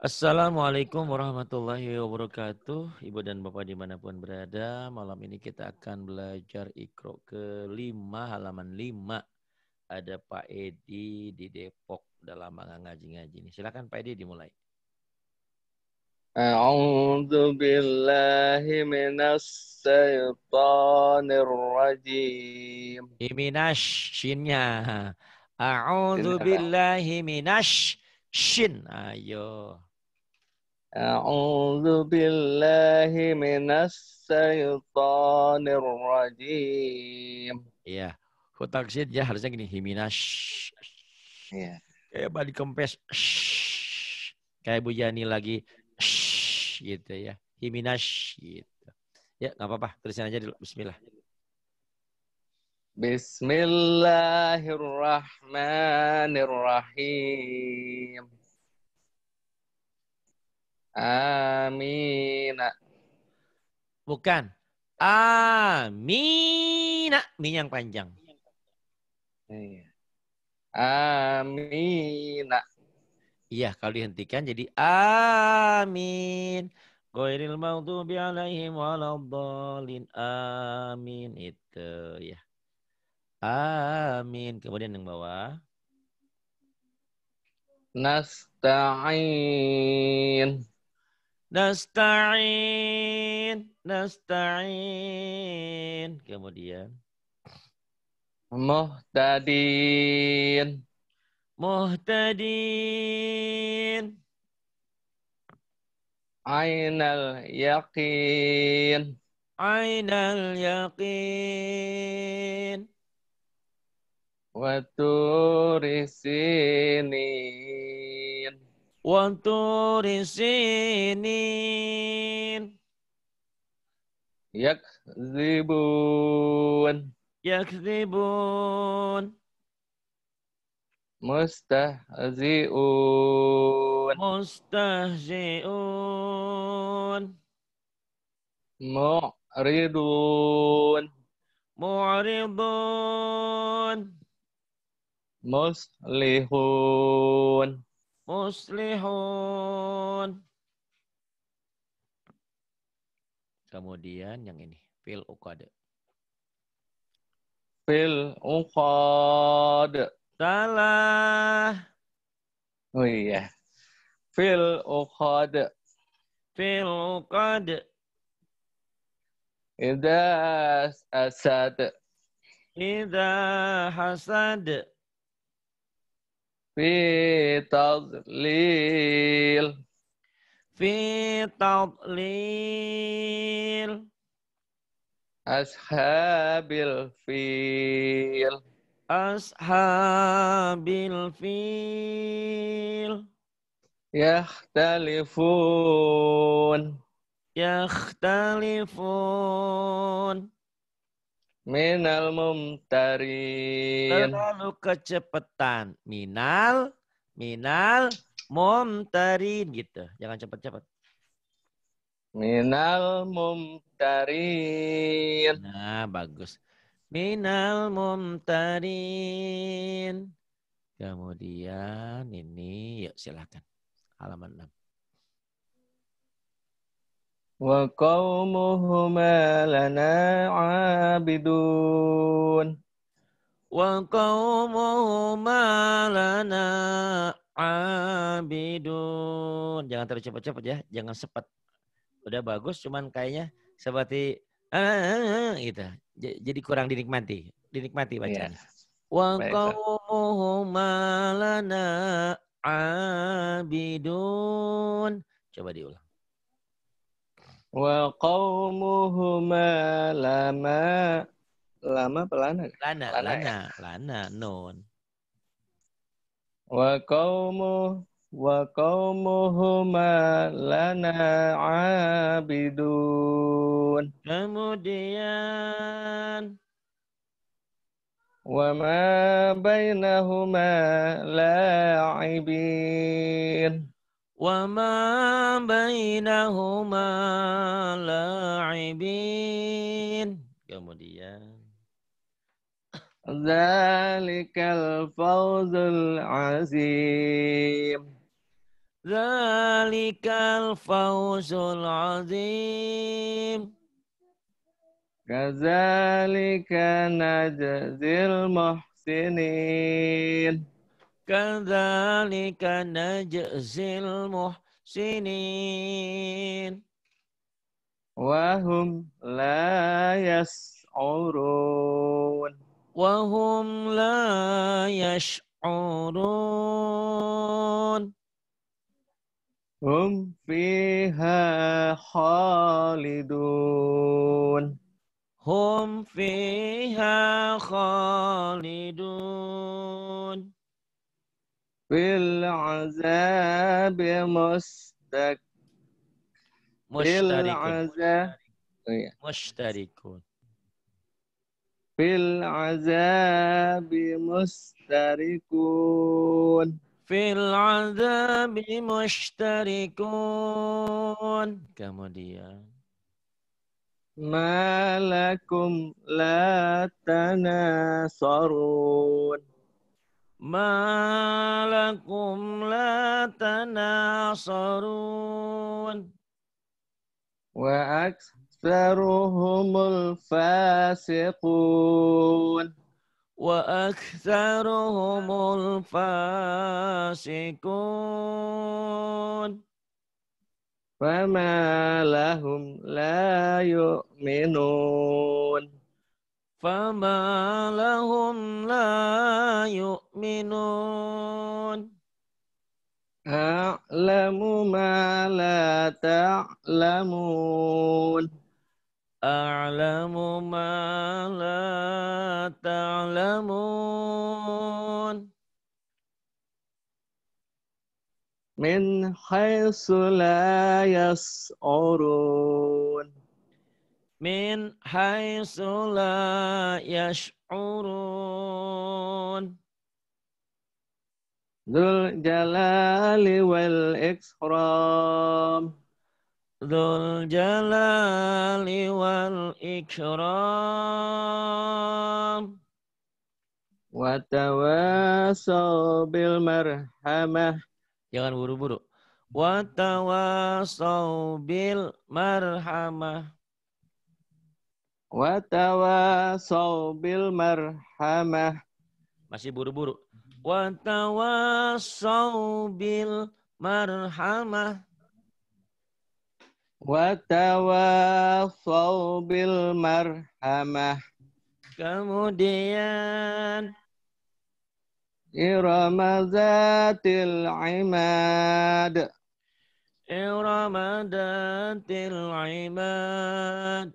Assalamualaikum warahmatullahi wabarakatuh. Ibu dan Bapak dimanapun berada, malam ini kita akan belajar ikro ke lima halaman lima. Ada Pak Edi di Depok, dalam mengaji ngaji-ngaji Silakan Pak Edi dimulai. A'udzu billahi minas syaitonir rajim. Minash shinnya. A'udzu billahi shin. Ayo. أعوذ بالله من الشيطان الرجيم Iya. Kota ya harusnya gini. Himinas. Iya. Kayak balik kempes. Kayak Bu Yani lagi. Gitu ya. Himinas. Gitu. Ya, nggak apa-apa. Terusin aja dulu. Bismillah. Bismillahirrahmanirrahim. Amina. Bukan. Amina. Min yang panjang. Iya. Amina. Iya, kalau dihentikan jadi amin. Ghairil maghdubi alaihim waladdallin. Amin. Itu ya. Amin. Kemudian yang bawah. Nasta'in. Nasta'in, nasta'in. Kemudian. Muhtadin. Muhtadin. Ainal yakin. Ainal yakin. Waturi sinin sini, Yak zibun. Yak zibun. Mustahziun. Mustahziun. Mu'ridun. Mu'ridun. Muslihun. Muslihun muslihun. Kemudian yang ini, fil uqad. Fil uqad. Salah. Oh iya. Fil uqad. Fil uqad. Idza asad. ida hasad. في تضليل في تضليل أصحاب الفيل أصحاب الفيل يختلفون يختلفون Minal mumtarin. Terlalu kecepatan. Minal, minal mumtarin gitu. Jangan cepat-cepat. Minal mumtarin. Nah, bagus. Minal mumtarin. Kemudian ini, yuk silahkan. Halaman 6. Wa lana abidun. Wa وقومهما lana abidun. jangan terlalu cepat-cepat ya jangan sepet udah bagus cuman kayaknya seperti eh, eh, eh, gitu jadi kurang dinikmati dinikmati iya. bacaan Wa وقومهما lana abidun. coba diulang Wa qaumuhuma lama lama pelana. Lana, lana, lana, ya? lana non. Wa qaumu wa qaumuhuma lana abidun. Kemudian wa ma bainahuma la'ibin. وما بينهما لاعبين kemudian Zalikal fawzul azim Zalikal fawzul azim Kazalika najazil muhsinin كذلك نجزي المحسنين وهم لا يشعرون وهم لا يشعرون هم فيها خالدون هم فيها خالدون في العذاب مستك مشتركون مشتركون في العذاب مشتركون في العذاب مشتركون kemudian ما لكم لا تناصرون malakum la tanasarun wa aktsaruhumul fasiqun wa aktsaruhumul fasiqun فما لهم la yuminun, فما لهم la yu تؤمنون أعلم ما لا تعلمون أعلم ما لا تعلمون من حيث لا يشعرون من حيث لا يشعرون Dul jalali wal Ikhram, Dul jalali wal Ikhram, Watawasau bil marhamah. Jangan buru-buru. Watawasau bil marhamah. Watawasau bil marhamah. Masih buru-buru wa tawassaw bil marhamah wa tawassaw bil marhamah kemudian iramazatil imad iramazatil imad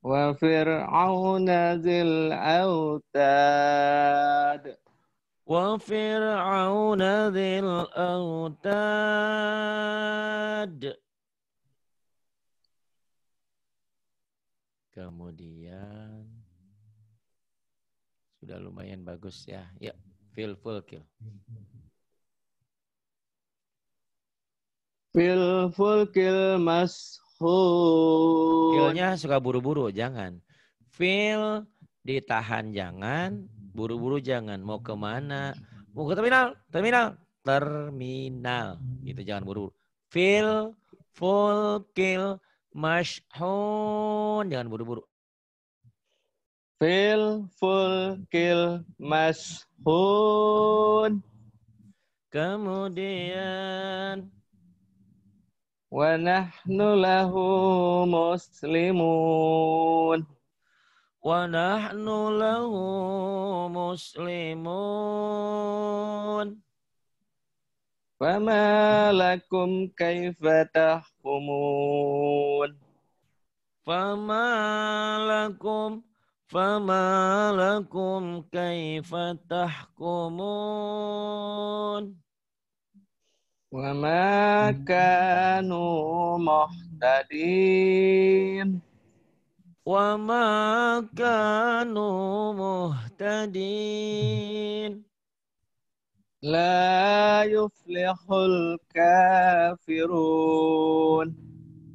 wa fir'auna zil وفرعون ذي الأوتاد Kemudian sudah lumayan bagus ya. Ya, feel full kill. Feel full kill mashun. Killnya suka buru-buru, jangan. Feel ditahan jangan, buru-buru jangan mau kemana mau ke terminal terminal terminal gitu jangan buru-buru fill full kill mashon jangan buru-buru fill full kill mashon kemudian wa nahnu lahu muslimun wa nahnu lahu muslimun wa ma lakum kaifa tahkumun fa ma lakum fa ma lakum kaifa tahkumun wa ma kanu muhtadin وما كانوا مهتدين لا يفلح الكافرون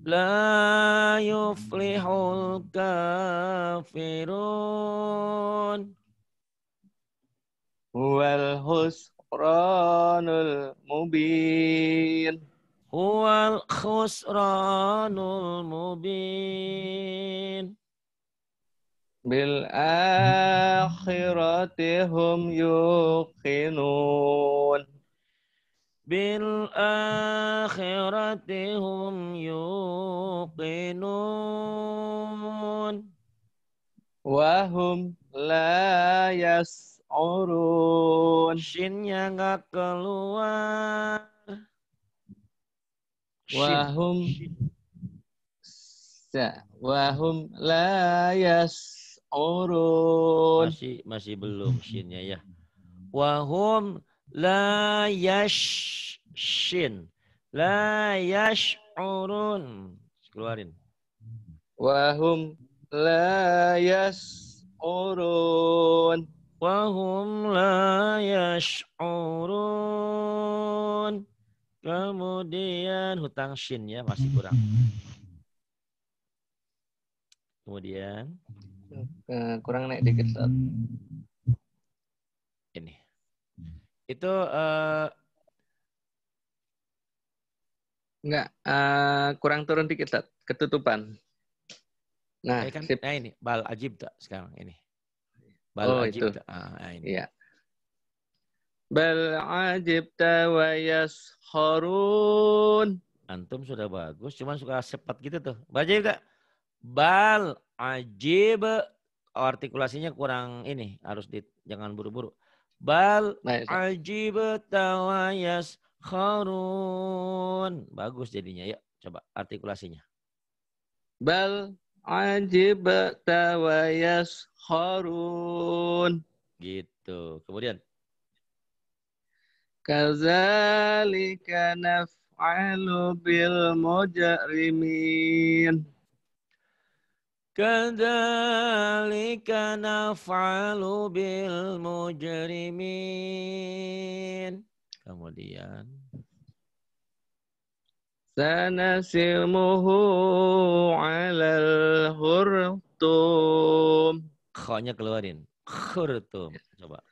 لا يفلح الكافرون هو الخسران المبين هو الخسران المبين bil akhiratihum yuqinun bil akhiratihum yuqinun wahum la yas'urun shinnya nggak keluar wahum wahum la yas'urun urun. Masih masih belum shinnya ya. Wahum la yash shin. La yash urun. Keluarin. Wahum la yash urun. Wahum la yash urun. Kemudian hutang shin ya masih kurang. Kemudian Eh, kurang naik dikit saat ini itu uh... enggak uh, kurang turun dikit saat ketutupan nah ini kan sip. Nah ini bal ajib tak sekarang ini bal oh, ajib tak Ah, nah ini ya. bal ajib tawayas harun. antum sudah bagus cuman suka cepat gitu tuh baca tak Bal ajib artikulasinya kurang ini harus di, jangan buru-buru. Bal nah, ya, ajib tawayas kharun. Bagus jadinya ya. Coba artikulasinya. Bal ajib tawayas kharun. Gitu. Kemudian. Kazalika naf'alu bil mujrimin. Kadzalika naf'alu bil mujrimin. Kemudian sanasilmuhu 'alal hurtum, Khanya keluarin. Khurtum. Coba.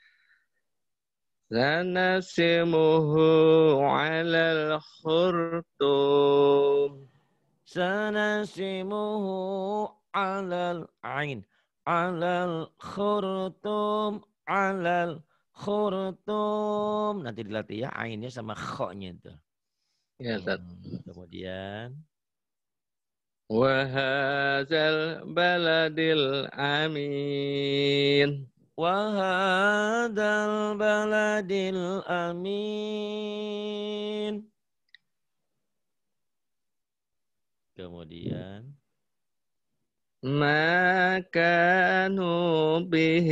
Sanasimuhu 'alal khurtum. Sanasimuhu alal ain alal khurtum alal khurtum nanti dilatih ya ainnya sama khoknya itu ya Ustaz. Hmm, kemudian wahazal baladil amin wahadal baladil amin kemudian maka كانوا به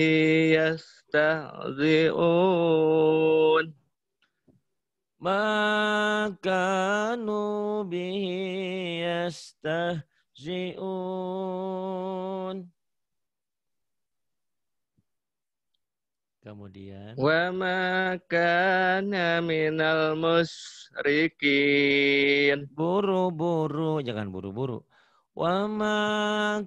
maka ما كانوا Kemudian wa maka kana minal musyrikin. Buru-buru, jangan buru-buru wa ma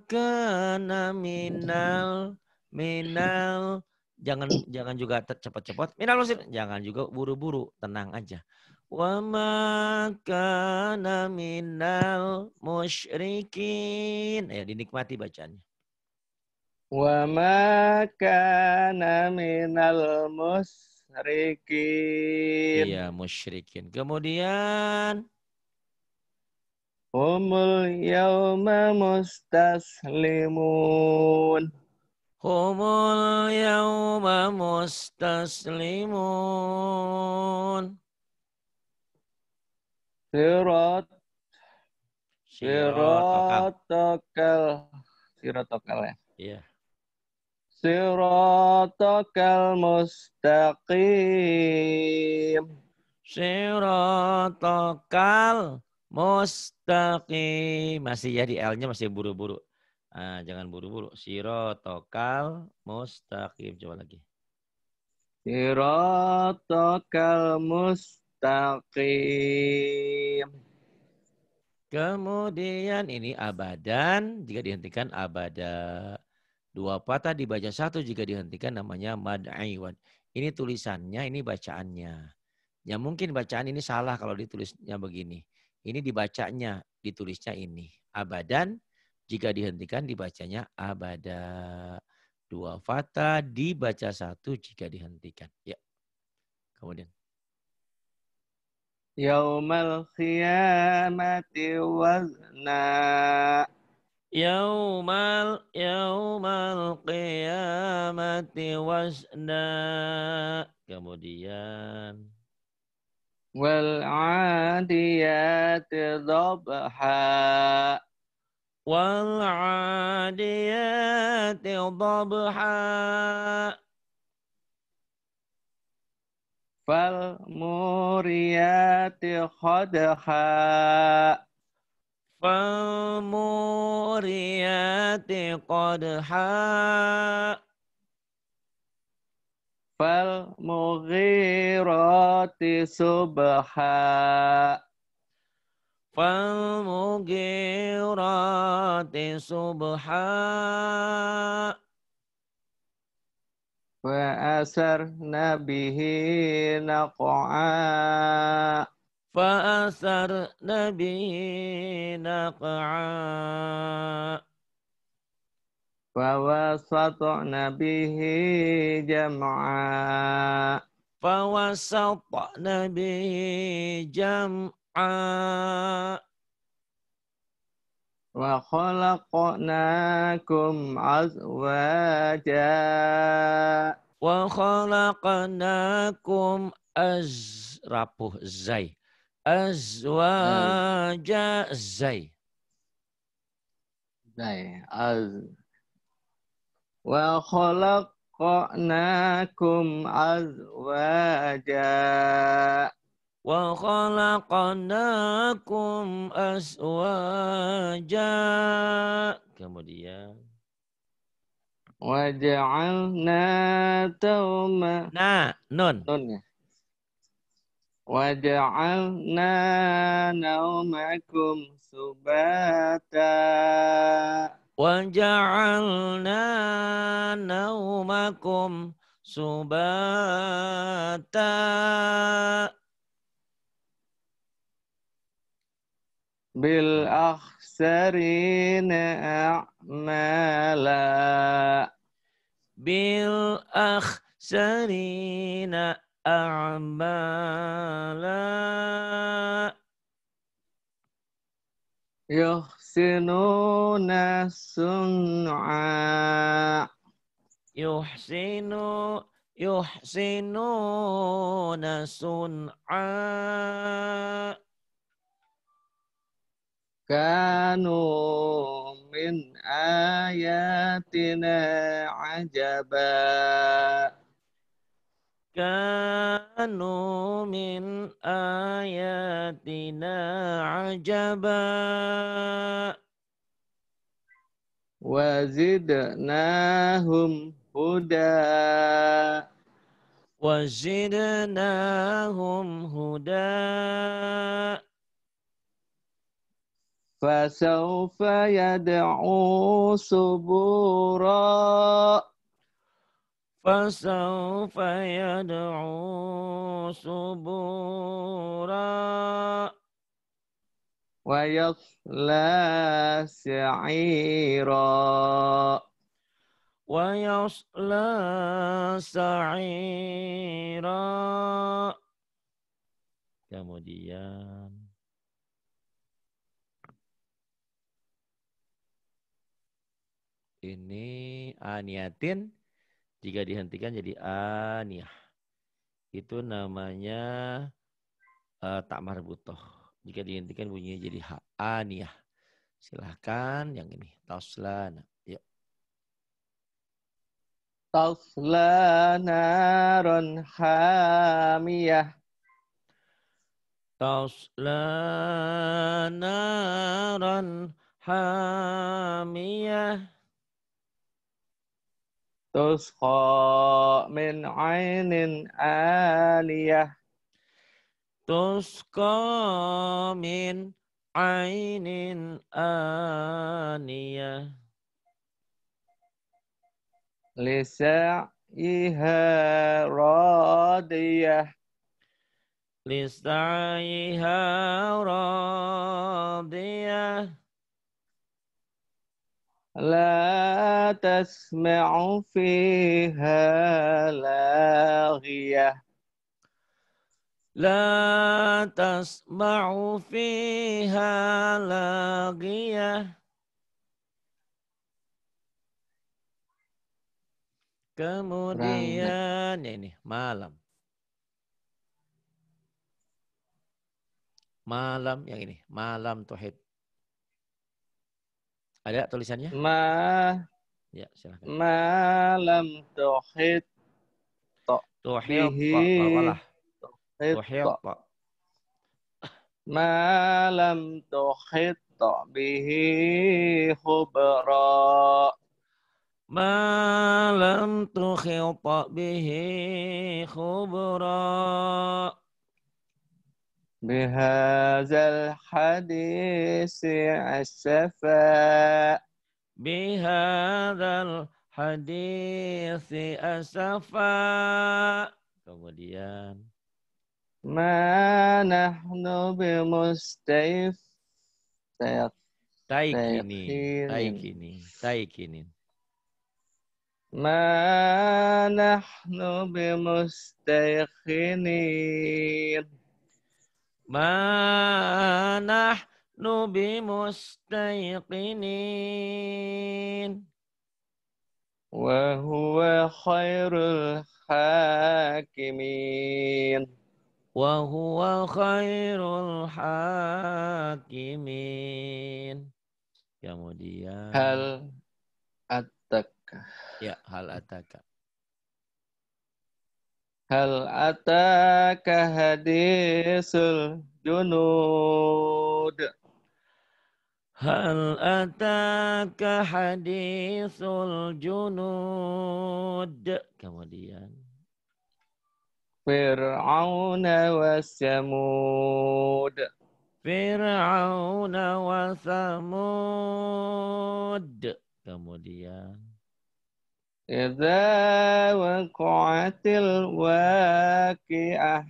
kana minal minal jangan jangan juga cepat-cepat minal musim jangan juga buru-buru tenang aja wa ma kana minal musyrikin ya dinikmati bacaannya wa ma kana minal musyrikin iya musyrikin kemudian Humul yawma mustaslimun. Humul yawma mustaslimun. Sirat. Siratokal. Siratokal ya? Iya. Siratokal mustaqim. Sirotokal mustaqim. Masih ya di L-nya masih buru-buru. Ah, jangan buru-buru. Sirotokal mustaqim. Coba lagi. Sirotokal mustaqim. Kemudian ini abadan. Jika dihentikan abada. Dua patah dibaca satu jika dihentikan namanya mad'iwan. Ini tulisannya, ini bacaannya. Ya mungkin bacaan ini salah kalau ditulisnya begini ini dibacanya, ditulisnya ini. Abadan, jika dihentikan dibacanya abada. Dua fata dibaca satu jika dihentikan. Ya. Kemudian. Yaumal khiyamati wazna. Yaumal yaumal qiyamati wazna. Kemudian. والعاديات ضبحا والعاديات ضبحا فالموريات قدحا فالموريات قدحا fal mughirati subha fal mughirati subha wa asar nabihi fa asar nabihi naqa فوسطنا به جمعا فوسطنا به جمعا وخلقناكم أزواجا وخلقناكم أز rapuh zai azwaja زي zai wa khalaqnakum azwaja wa khalaqnakum aswaja kemudian waja'alna tauma nah nun ya. Wajalna naumakum subata Wajaranlah Naumakum makom, subata bil akseri naar bil akseri naar bala yo yuhsinuna sun'a yuhsinu yuhsinuna sun'a kanu min ayatina ajaba كانوا من آياتنا عجبا وزدناهم هدى وزدناهم هدى فسوف يدعو صبورا فسوف يدعو سبورا ويصلى سعيرا ويصلى سعيرا kemudian ini aniatin jika dihentikan jadi aniyah. Itu namanya uh, eh, tak marbutoh. Jika dihentikan bunyinya jadi ha aniyah. Silahkan yang ini. Tauslana. Yuk. Tauslana ron hamiyah. Tauslana ron hamiyah. تسقى من عين آنية تسقى من عين آنية لسعيها راضية لسعيها راضية لا تسمع فيها لاغية لا تسمع فيها لاغية Kemudian ya ini malam. Malam yang ini, malam tuhid ada tulisannya? Ma Ya, silakan. lam tuhid to tuhid tuhid Malam tuhid to bihi khubra Malam tuhid bihi khubra Bihad al hadis si asafa, Bihad al hadis si asafa. Kemudian mana nubimu stay stay kini, stay kini, stay kini. Mana nubimu stay kini manah nubi mustaiqinin Wa huwa khairul hakimin. Wa huwa khairul hakimin. Kemudian. Hal ataka. Ya, hal ataka. Hal ataka hadisul junud. Hal ataka hadisul junud. Kemudian. Fir'aun wa samud. Fir'aun wa samud. Kemudian. إذا وقعت الواقعة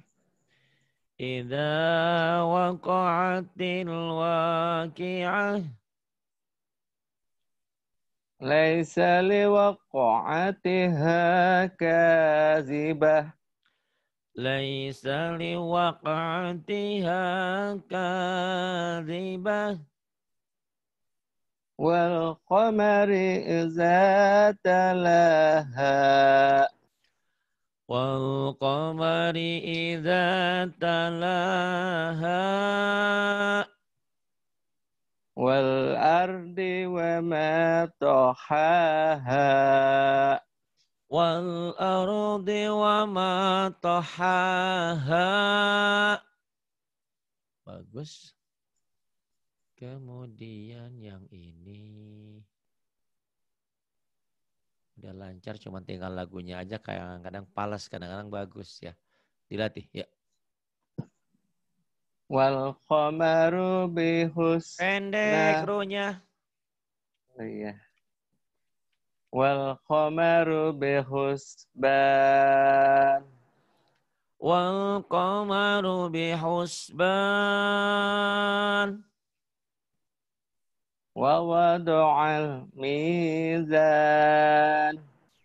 إذا وقعت الواقعة ليس لوقعتها كاذبة ليس لوقعتها كاذبة والقمر إذا تلاها والقمر إذا تلاها والأرض وما طحاها والأرض وما طحاها bagus Kemudian yang ini udah lancar cuman tinggal lagunya aja kayak kadang palas kadang-kadang bagus ya. Dilatih ya. Wal khamaru bihus pendek runya. Oh iya. Wal khamaru ban. Wal khamaru bihusban ووضع الميزان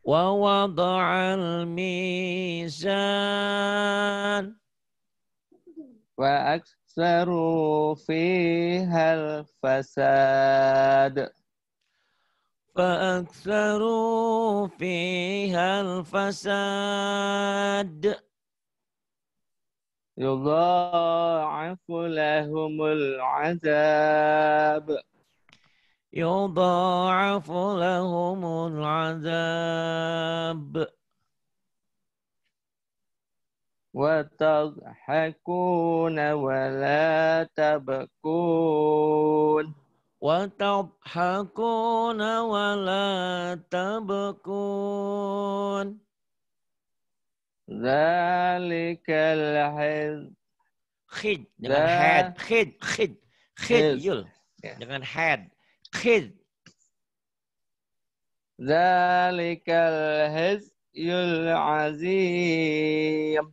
ووضع الميزان فأكثروا فيها الفساد فأكثروا فيها الفساد يضاعف لهم العذاب يضاعف لهم العذاب وتضحكون ولا تبكون وتضحكون ولا تبكون ذلك الحزب خد خد خد خد يل dengan had خذ ذلك الهزي العظيم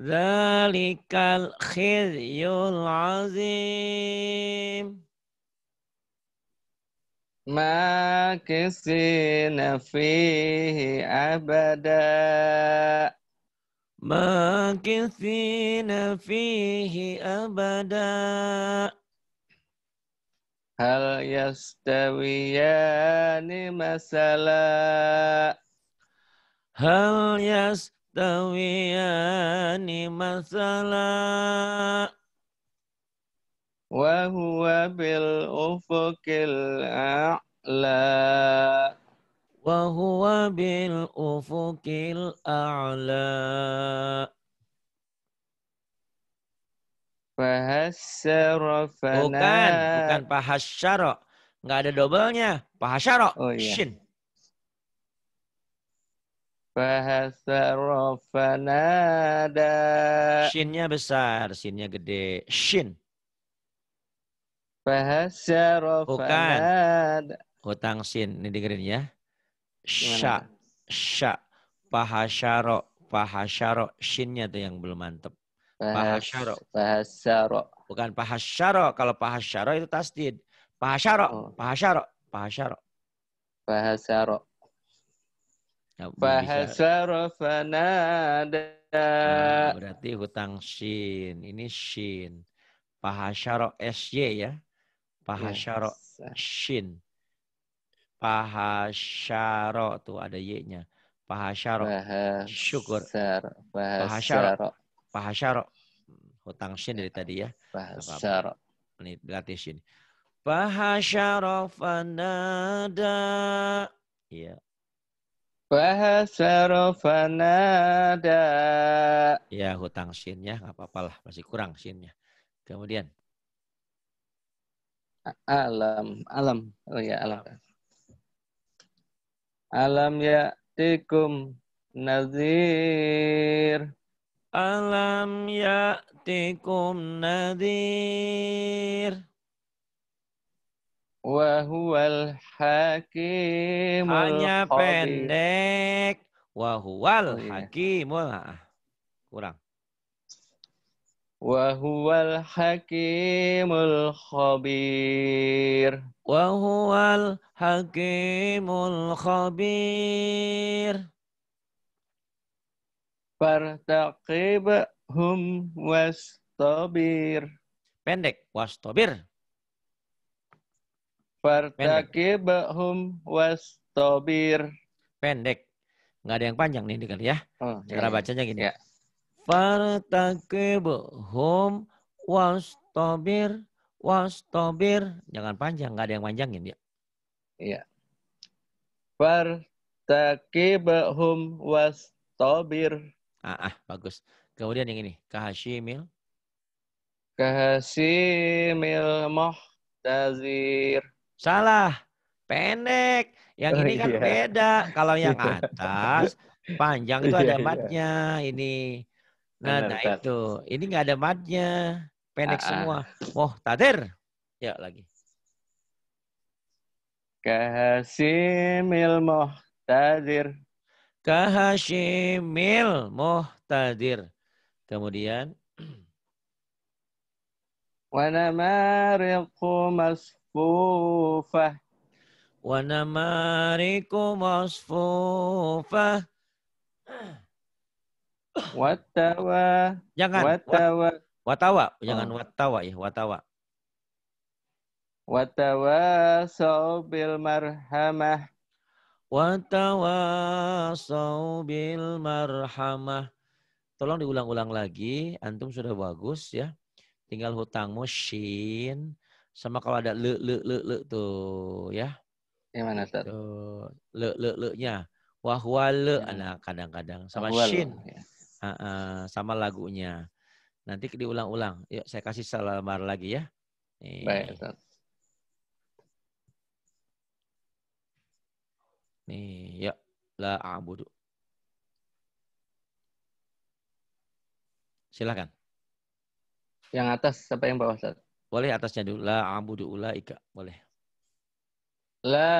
ذلك الخزي العظيم ما كسينا فيه أبدا ما كسينا فيه أبدا هل يستويان مثلا هل يستويان مثلا وهو بالأفق الأعلى وهو بالأفق الأعلى Fahasyara fana. Bukan, bukan pahasyara. Nggak ada dobelnya nya Oh, iya. Shin. Fahasyara Shinnya besar, shinnya gede. Shin. Fahasyara Bukan. Hutang shin. Ini dengerin ya. sha sha Pahasyara. Pahasyara. Shinnya tuh yang belum mantep. Pahasyaro. Pahasyaro. Bukan pahasyaro. Kalau pahasyaro itu tasdid. Pahasyaro. Oh. Pahasyaro. Pahasyaro. Pahasyaro. Pahasyaro ya, fanada. Nah, berarti hutang shin. Ini shin. Pahasyaro SY ya. Pahasyaro yes. shin. Pahasyaro tuh ada Y-nya. Pahasyaro. Syukur. Pahasyaro. Pak Hasyaro. Hutang shin dari tadi ya. Pak Ini berarti shin. Pak Hasyaro fanada. Iya. Bahasaro fanada. Iya, hutang sinnya nggak apa-apa lah, masih kurang sinnya. Kemudian alam alam oh ya alam alam ya tikum nazir Alam ya'tikum nadir wa huwal hakimul Hanya khabir. pendek wa huwal oh, iya. hakimul ah, ah, kurang wa huwal hakimul khabir wa huwal hakimul khabir Fartaqib hum wastabir. Pendek, wastabir. Fartaqib hum wastabir. Pendek. Enggak ada yang panjang nih kali ya. Oh, iya, Cara iya. bacanya gini. Ya. Fartaqib hum wastabir wastabir. Jangan panjang, enggak ada yang panjangin ya. Iya. Fartaqib hum wastabir. Ah, ah bagus. Kemudian yang ini, kahashimil. Kahashimil Dazir. Salah. Pendek. Yang oh, ini kan iya. beda. Kalau yang iya. atas panjang itu iya, ada iya. matnya ini. Nah, Benar, nah itu. Ini nggak ada matnya. Pendek ah, ah. semua. Tadir, Ya lagi. Moh muhtazir. Kahashimil muhtadir. Kemudian. Wanamariku masfufah. Wanamariku masfufah. Watawa. Jangan. Watawa. Watawa. Jangan oh. watawa ya. Watawa. Watawa sobil marhamah watawasau bil marhamah. Tolong diulang-ulang lagi, antum sudah bagus ya. Tinggal hutang mesin. sama kalau ada le le le le tuh ya. Yang mana Ustaz? Gitu. Le le le nya. Wahwa le anak ya. kadang-kadang sama Wahwa shin. Ya. sama lagunya. Nanti diulang-ulang. Yuk saya kasih salamar lagi ya. Baik, Ustaz. Nih, ya la a'budu. Silakan. Yang atas sampai yang bawah, Ustaz? Boleh atasnya dulu. La a'budu ulaika. Boleh. La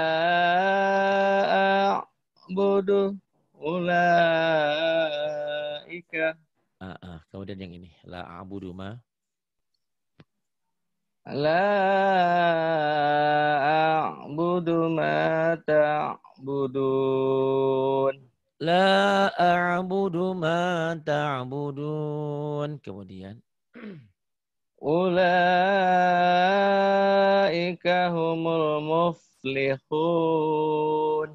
a'budu ulaika. Ah, ah Kemudian yang ini. La a'budu ma. La a'budu ma ta' ta'budun. La a'budu ma ta'budun. Kemudian. Ulaika humul muflihun.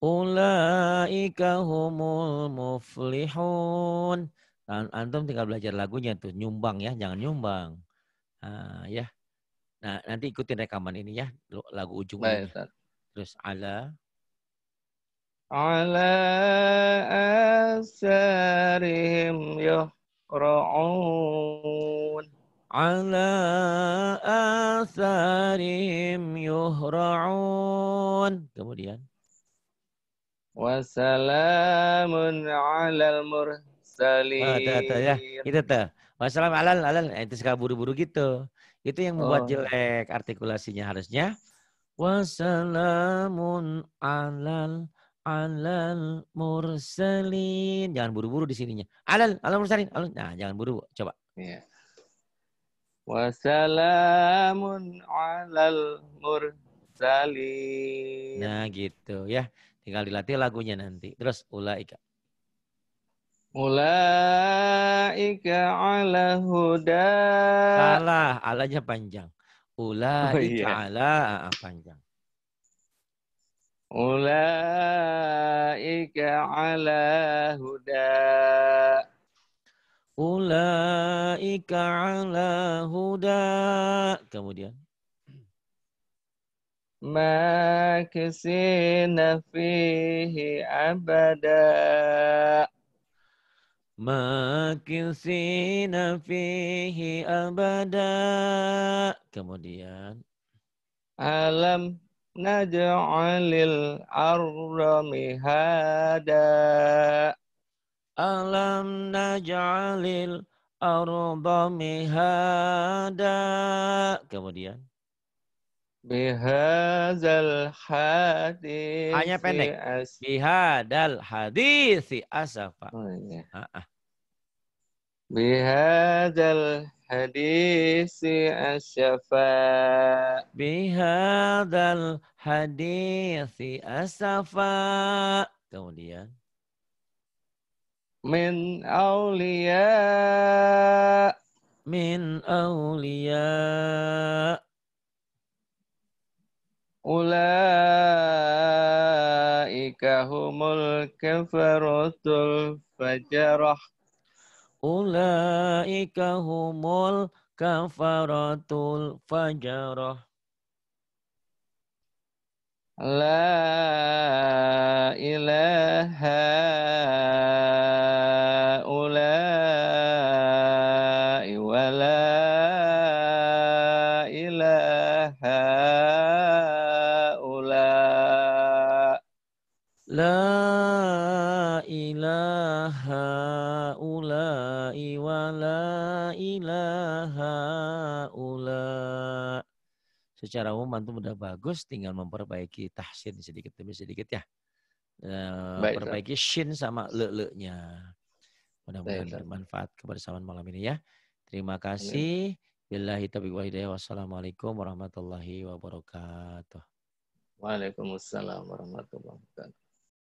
Ulaika humul muflihun. Antum tinggal belajar lagunya tuh, nyumbang ya, jangan nyumbang. Ah, ya. Nah, nanti ikutin rekaman ini ya, lagu ujungnya. Terus ala على آثارهم يهرعون على آثارهم يهرعون kemudian وسلام على المرسلين oh, ah, tuh, tuh, ya. itu tuh wassalam alal alal eh, itu suka buru-buru gitu itu yang membuat oh. jelek artikulasinya harusnya wasalamun alal alal mursalin. Jangan buru-buru di sininya. Alal, alal mursalin. Alal. Nah, jangan buru. Coba. Ya. Wasalamun alal mursalin. Nah, gitu ya. Tinggal dilatih lagunya nanti. Terus ulaika. Ulaika ala huda. Salah, alanya panjang. Ulaika oh, iya. ala ah, panjang. Ulaika ala huda Ulaika ala huda Kemudian Makisina fihi abada Makisina fihi abada Kemudian Alam naj'alil arda mihada alam naj'alil arda mihada kemudian bihadzal hadis hanya pendek bihadzal hadis asafa oh, iya. ah, ah. bihadzal hadis asyafa bihadal hadis asyafa kemudian min aulia min aulia ulaika humul kafaratul fajarah Ulaika humul kafaratul fajarah. La ilaha la ilaha ula. Secara umum antum udah bagus, tinggal memperbaiki tahsin sedikit demi sedikit ya. Eh, Baik, perbaiki tak. shin sama le-le-nya. Mudah-mudahan bermanfaat kebersamaan malam ini ya. Terima kasih. Billahi taufiq wal hidayah. Wassalamualaikum warahmatullahi wabarakatuh. Waalaikumsalam warahmatullahi wabarakatuh.